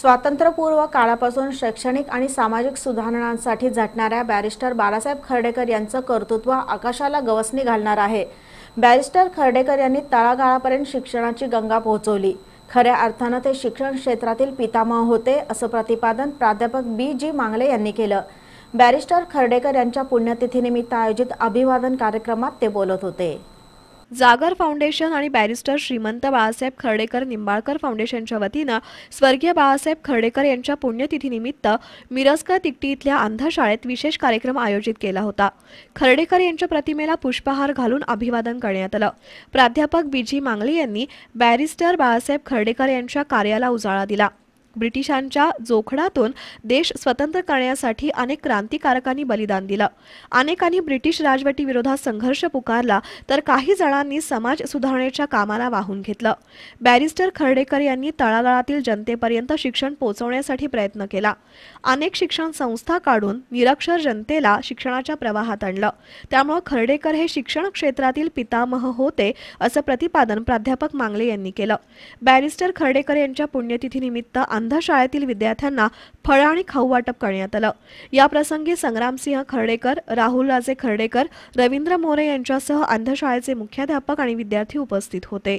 स्वातंत्र्यपूर्व काळापासून शैक्षणिक आणि सामाजिक सुधारणांसाठी झटणाऱ्या बॅरिस्टर बाळासाहेब खर्डेकर यांचं कर्तृत्व आकाशाला गवसणी घालणार आहे बॅरिस्टर खर्डेकर यांनी तळागाळापर्यंत शिक्षणाची गंगा पोहोचवली खऱ्या अर्थानं ते शिक्षण क्षेत्रातील पितामह होते असं प्रतिपादन प्राध्यापक बी जी मांगले यांनी केलं बॅरिस्टर खर्डेकर यांच्या पुण्यतिथीनिमित्त आयोजित अभिवादन कार्यक्रमात ते बोलत होते जागर फाउंडेशन आणि बॅरिस्टर श्रीमंत बाळासाहेब खर्डेकर निंबाळकर फाउंडेशनच्या वतीनं स्वर्गीय बाळासाहेब खर्डेकर यांच्या पुण्यतिथीनिमित्त मिरजकर तिकटी इथल्या अंधशाळेत विशेष कार्यक्रम आयोजित केला होता खर्डेकर यांच्या प्रतिमेला पुष्पहार घालून अभिवादन करण्यात आलं प्राध्यापक बीजी मांगले यांनी बॅरिस्टर बाळासाहेब खर्डेकर यांच्या कार्याला उजाळा दिला ब्रिटिशांच्या जोखडातून देश स्वतंत्र करण्यासाठी अनेक क्रांतिकारकांनी बलिदान दिलं अनेकांनी ब्रिटिश राजवटी विरोधात संघर्ष पुकारला तर काही जणांनी समाज सुधारणेच्या कामाला वाहून घेतलं बॅरिस्टर खर्डेकर यांनी तळागाळातील जनतेपर्यंत शिक्षण पोहोचवण्यासाठी प्रयत्न केला अनेक शिक्षण संस्था काढून निरक्षर जनतेला शिक्षणाच्या प्रवाहात आणलं त्यामुळे खर्डेकर हे शिक्षण क्षेत्रातील पितामह होते असं प्रतिपादन प्राध्यापक मांगले यांनी केलं बॅरिस्टर खर्डेकर यांच्या पुण्यतिथीनिमित्त अंधा शाळेतील विद्यार्थ्यांना फळ आणि खाऊ वाटप करण्यात आलं याप्रसंगी संग्रामसिंह खर्डेकर राहुल राजे खर्डेकर रवींद्र मोरे यांच्यासह अंधशाळेचे मुख्याध्यापक आणि विद्यार्थी उपस्थित होते